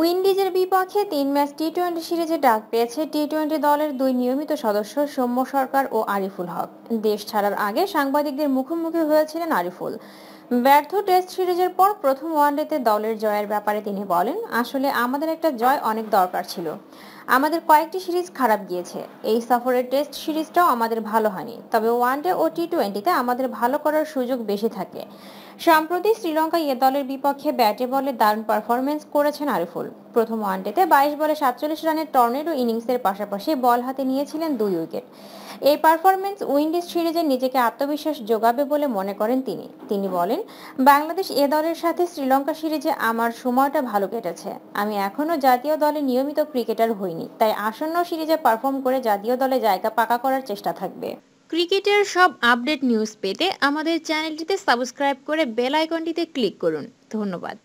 উইন্ডিজের বিপক্ষে তিন match T twenty সিরিজে ডাক পেয়েছে টি টোয়েন্টি দলের দুই নিয়মিত সদস্য সৌম্য সরকার ও আরিফুল হক দেশ ছাড়ার আগে সাংবাদিকদের মুখোমুখি হয়েছিলেন আরিফুল ব্যর্থ টেস্ট সিরিজের পর প্রথম ওয়ানডেতে দলের জয়ের ব্যাপারে তিনি বলেন আসলে আমাদের একটা জয় অনেক দরকার ছিল আমাদের কয়েকটি সিরিজ খারাপ গিয়েছে এই সফরের টেস্ট সিরিজটাও আমাদের ভালো হয়নি তবে ডে ও টি টোয়েন্টিতে আমাদের ভালো করার সুযোগ বেশি থাকে সম্প্রতি শ্রীলঙ্কা এ দলের বিপক্ষে ব্যাটে বলে দারুণ পারফরমেন্স করেছেন আরিফুল প্রথম ওয়ানডেতে বাইশ বলে সাতচল্লিশ রানের টর্নেডো ইনিংসের পাশাপাশি বল হাতে নিয়েছিলেন দুই উইকেট এই পারফরমেন্স উইন্ডিজ সিরিজে নিজেকে আত্মবিশ্বাস যোগাবে বলে মনে করেন তিনি তিনি বলেন বাংলাদেশ এ দলের সাথে শ্রীলঙ্কা সিরিজে আমার সময়টা ভালো কেটেছে আমি এখনও জাতীয় দলে নিয়মিত ক্রিকেটার হইনি পারেনি তাই আসন্ন সিরিজে পারফর্ম করে জাতীয় দলে জায়গা পাকা করার চেষ্টা থাকবে ক্রিকেটের সব আপডেট নিউজ পেতে আমাদের চ্যানেলটিতে সাবস্ক্রাইব করে বেল আইকনটিতে ক্লিক করুন ধন্যবাদ